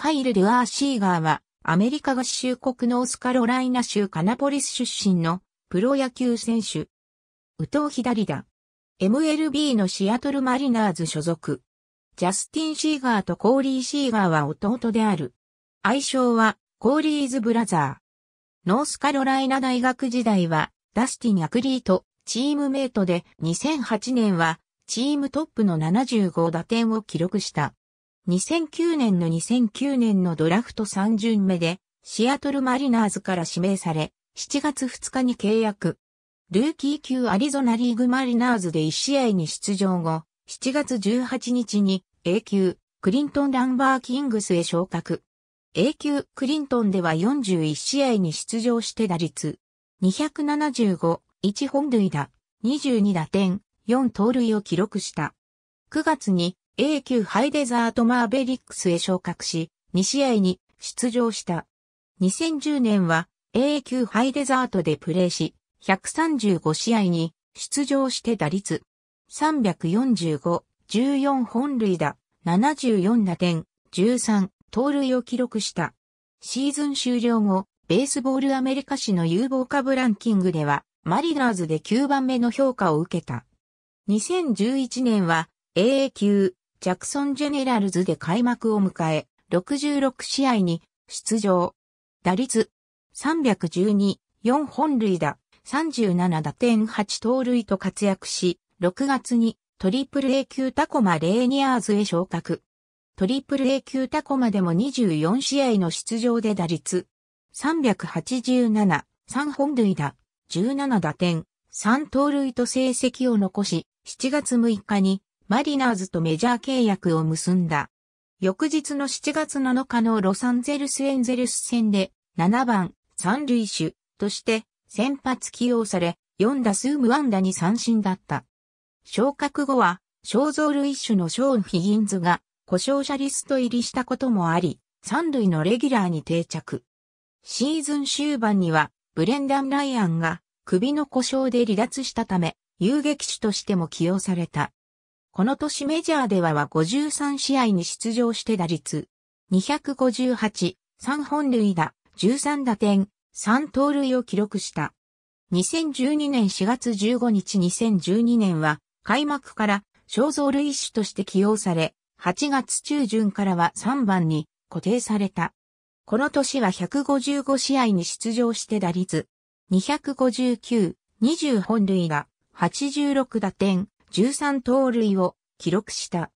カイル・デュアー・シーガーは、アメリカ合衆国ノースカロライナ州カナポリス出身のプロ野球選手。宇藤左だ。MLB のシアトルマリナーズ所属。ジャスティン・シーガーとコーリー・シーガーは弟である。愛称は、コーリーズ・ブラザー。ノースカロライナ大学時代は、ダスティン・アクリーとチームメイトで2008年は、チームトップの75打点を記録した。2009年の2009年のドラフト3巡目で、シアトルマリナーズから指名され、7月2日に契約。ルーキー級アリゾナリーグマリナーズで1試合に出場後、7月18日に A 級クリントンランバーキングスへ昇格。A 級クリントンでは41試合に出場して打率275、1本塁打、22打点、4盗塁を記録した。9月に A 級ハイデザートマーベリックスへ昇格し、2試合に出場した。2010年は A 級ハイデザートでプレーし、135試合に出場して打率345、14本塁打、74打点、13盗塁を記録した。シーズン終了後、ベースボールアメリカ史の有望株ランキングでは、マリナーズで9番目の評価を受けた。2011年は AA 級ジャクソンジェネラルズで開幕を迎え、66試合に出場。打率312、4本塁打、37打点8盗塁と活躍し、6月にトリプル A 級タコマレーニアーズへ昇格。トリプル A 級タコマでも24試合の出場で打率387、3本塁打、17打点、3盗塁と成績を残し、7月6日にマリナーズとメジャー契約を結んだ。翌日の7月7日のロサンゼルスエンゼルス戦で7番三塁手として先発起用され4打数無安打に三振だった。昇格後は肖像類種のショーン・ヒギンズが故障者リスト入りしたこともあり、三塁のレギュラーに定着。シーズン終盤にはブレンダン・ライアンが首の故障で離脱したため、遊撃手としても起用された。この年メジャーではは53試合に出場して打率258、3本塁打、13打点、3盗塁を記録した。2012年4月15日2012年は開幕から肖像類種として起用され、8月中旬からは3番に固定された。この年は155試合に出場して打率259、20本塁打、86打点、13盗塁を記録した。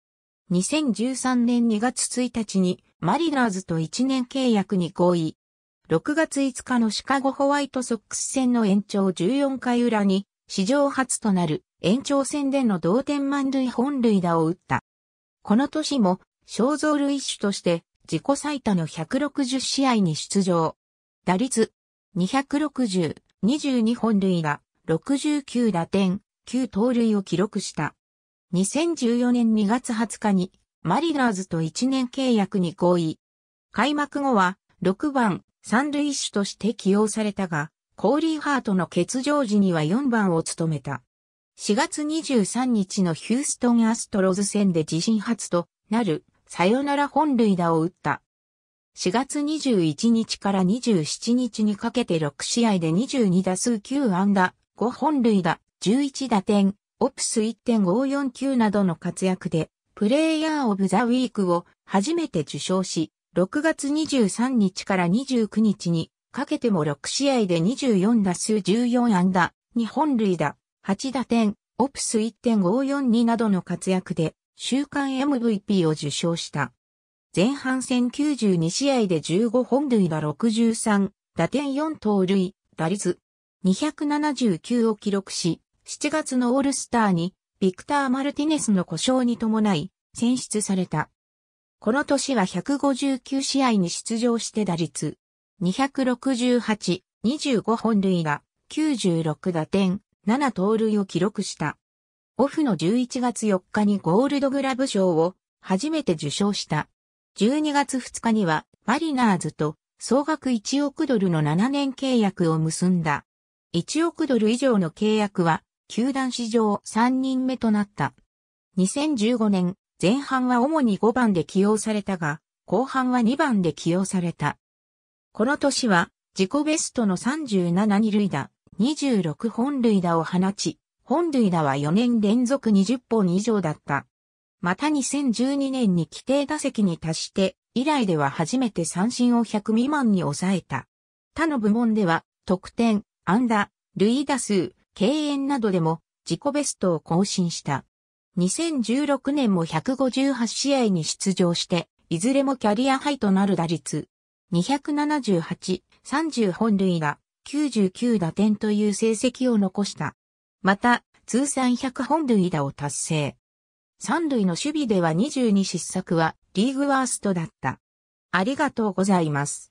2013年2月1日にマリナーズと1年契約に合意。6月5日のシカゴホワイトソックス戦の延長14回裏に史上初となる延長戦での同点満塁本塁打を打った。この年も肖像類種として自己最多の160試合に出場。打率260、22本塁打、69打点、9盗塁を記録した。2014年2月20日にマリナーズと1年契約に合意。開幕後は6番三塁手として起用されたが、コーリーハートの欠場時には4番を務めた。4月23日のヒューストンアストロズ戦で自身初となるサヨナラ本塁打を打った。4月21日から27日にかけて6試合で22打数9安打、5本塁打、11打点、オプス1.549などの活躍で、プレイヤーオブザウィークを初めて受賞し、6月23日から29日にかけても6試合で24打数14安打、2本塁打、8打点、オプス1.542などの活躍で、週間 MVP を受賞した。前半戦92試合で15本塁打63、打点4盗塁、打率279を記録し、7月のオールスターに、ビクター・マルティネスの故障に伴い、選出された。この年は159試合に出場して打率、268、25本塁打、96打点、7盗塁を記録した。オフの11月4日にゴールドグラブ賞を初めて受賞した。12月2日にはマリナーズと総額1億ドルの7年契約を結んだ。1億ドル以上の契約は球団史上3人目となった。2015年、前半は主に5番で起用されたが、後半は2番で起用された。この年は、自己ベストの37二塁打、26本塁打を放ち、本塁打は4年連続20本以上だった。また2012年に規定打席に達して、以来では初めて三振を100未満に抑えた。他の部門では、得点、安打、塁打数、敬遠などでも自己ベストを更新した。2016年も158試合に出場して、いずれもキャリアハイとなる打率。278、30本塁打、99打点という成績を残した。また、通算100本塁打を達成。三塁の守備では22失策はリーグワーストだった。ありがとうございます。